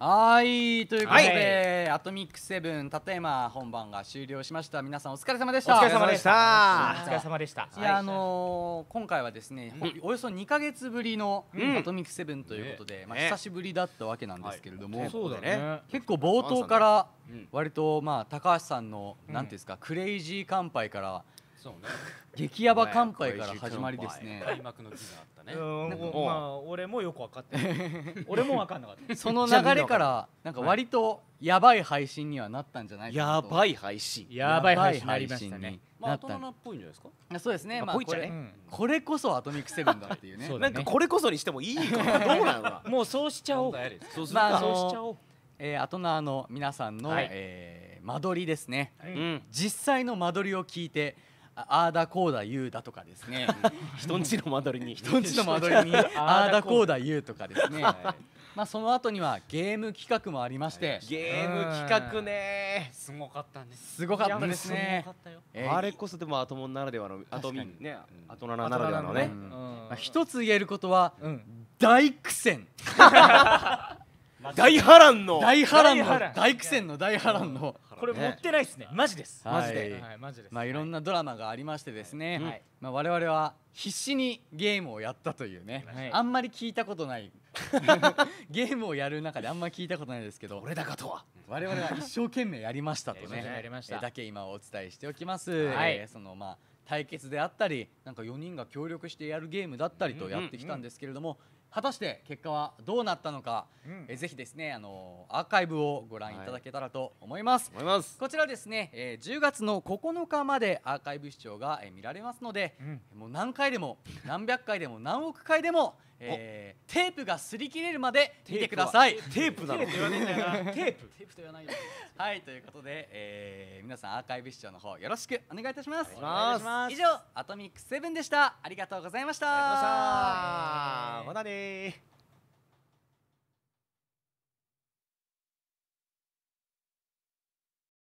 はいということで、はい、アトミックセブン立山本番が終了しました皆さんお疲れ様でしたお疲れ様でしたお疲れ様でしたいやあのー、今回はですね、うん、およそ2か月ぶりのアトミックセブンということで、うん、まあ久しぶりだったわけなんですけれども、ねはいね、結構冒頭から割とまあ高橋さんの、何なんていうんですかクレイジー乾杯からそうね。激ヤバ乾杯から始まりですね。開幕の日があったね。まあ俺もよく分かって。俺も分かんなかった。その流れからなんか割とやばい配信にはなったんじゃないかやばい配信。やばい配信になりましたね。まあ、っぽいんじゃないですか。そうですね。まあ、これ、これこそアトミックセブンだっていうね。なんかこれこそにしてもいいどうなの。もうそうしちゃおう。そうしちゃおう。ええ、アトナーの皆さんの、はえ間取りですね、実際の間取りを聞いてああだこうだ言うだとかですね人んちの間取りに人んちの間取りにああだこうだ言うとかですね、まあその後にはゲーム企画もありまして、ゲーム企画ねすごかったんですすごかったですね、えあれこそでもアトモならではのアトミンねアトナナならではのね一、まあ、つ言えることは、うん、大苦戦 大波乱の大波乱の大苦戦の大波乱のこれ持ってないですねマジですマジでまあいろんなドラマがありましてですねまあ我々は必死にゲームをやったというね、はいあんまり聞いたことない ゲームをやる中であんまり聞いたことないですけど俺だかとは我々は一生懸命やりましたとね やりましただけ今お伝えしておきます、はいえーそのまあ対決であったりなんか4人が協力してやるゲームだったりとやってきたんですけれども、果たして結果はどうなったのか、えーぜひですねあのアーカイブをご覧いただけたらと思います、思いこちらですね、えー10月の9日までアーカイブ視聴が、えー見られますので、もう何回でも何百回でも何億回でも、えー、テープが擦り切れるまで見てくださいテープだのテープテープと言わないよはいということで、えー、皆さんアーカイブ視聴の方よろしくお願いいたしますお願いします以上アトミックセブンでしたありがとうございましたましたね